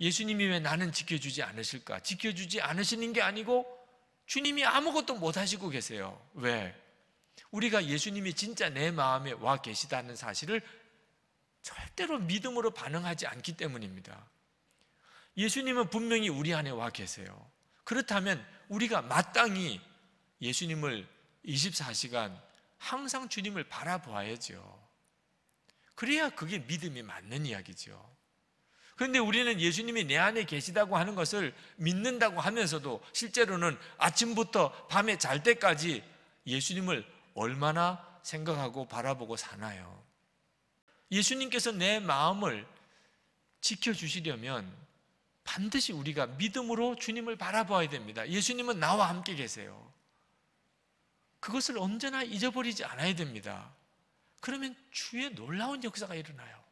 예수님이 왜 나는 지켜주지 않으실까? 지켜주지 않으시는 게 아니고 주님이 아무것도 못 하시고 계세요. 왜? 우리가 예수님이 진짜 내 마음에 와 계시다는 사실을 절대로 믿음으로 반응하지 않기 때문입니다. 예수님은 분명히 우리 안에 와 계세요. 그렇다면 우리가 마땅히 예수님을 24시간 항상 주님을 바라보아야죠. 그래야 그게 믿음이 맞는 이야기죠. 그런데 우리는 예수님이 내 안에 계시다고 하는 것을 믿는다고 하면서도 실제로는 아침부터 밤에 잘 때까지 예수님을 얼마나 생각하고 바라보고 사나요? 예수님께서 내 마음을 지켜주시려면 반드시 우리가 믿음으로 주님을 바라봐야 됩니다. 예수님은 나와 함께 계세요. 그것을 언제나 잊어버리지 않아야 됩니다. 그러면 주의 놀라운 역사가 일어나요.